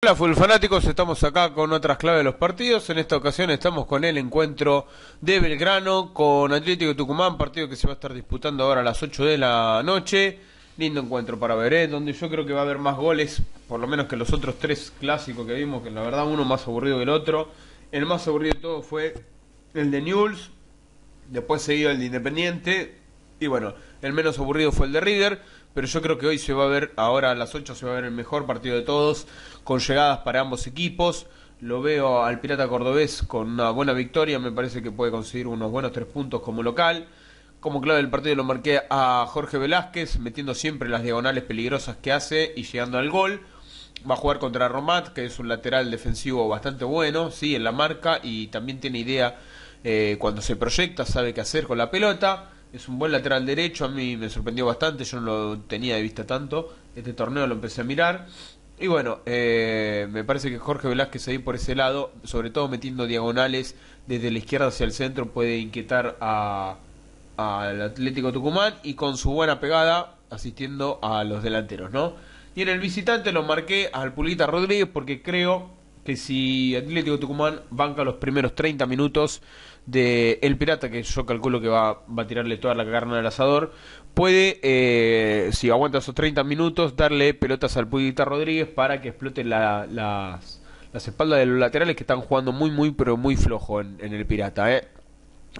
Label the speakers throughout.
Speaker 1: Hola Full Fanáticos, estamos acá con otras claves de los partidos. En esta ocasión estamos con el encuentro de Belgrano con Atlético Tucumán, partido que se va a estar disputando ahora a las 8 de la noche. Lindo encuentro para ver, ¿eh? donde yo creo que va a haber más goles, por lo menos que los otros tres clásicos que vimos, que la verdad uno más aburrido que el otro. El más aburrido de todo fue el de Newells, después seguido el de Independiente, y bueno, el menos aburrido fue el de River, pero yo creo que hoy se va a ver, ahora a las 8 se va a ver el mejor partido de todos, con llegadas para ambos equipos. Lo veo al Pirata Cordobés con una buena victoria, me parece que puede conseguir unos buenos tres puntos como local. Como clave del partido lo marqué a Jorge Velázquez, metiendo siempre las diagonales peligrosas que hace y llegando al gol. Va a jugar contra Romat, que es un lateral defensivo bastante bueno, sí, en la marca y también tiene idea eh, cuando se proyecta, sabe qué hacer con la pelota es un buen lateral derecho, a mí me sorprendió bastante, yo no lo tenía de vista tanto, este torneo lo empecé a mirar. Y bueno, eh, me parece que Jorge Velázquez ahí por ese lado, sobre todo metiendo diagonales desde la izquierda hacia el centro, puede inquietar al Atlético Tucumán y con su buena pegada asistiendo a los delanteros, ¿no? Y en el visitante lo marqué al Pulita Rodríguez porque creo que si Atlético Tucumán banca los primeros 30 minutos de El Pirata, que yo calculo que va, a tirarle toda la carne del asador, puede, eh, si aguanta esos 30 minutos, darle pelotas al Puyita Rodríguez para que explote las, espaldas de los laterales que están jugando muy, muy, pero muy flojo en, en El Pirata. ¿eh?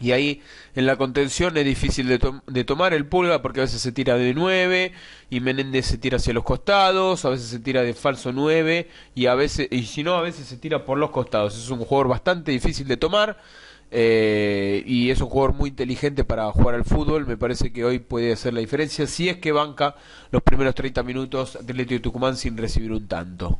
Speaker 1: Y ahí en la contención es difícil de, tomar el pulga porque a veces se tira de 9 y Menéndez se tira hacia los costados, a veces se tira de falso 9 y a veces y si no a veces se tira por los costados. Es un jugador bastante difícil de tomar eh, y es un jugador muy inteligente para jugar al fútbol. Me parece que hoy puede hacer la diferencia si es que banca los primeros 30 minutos de Tucumán sin recibir un tanto.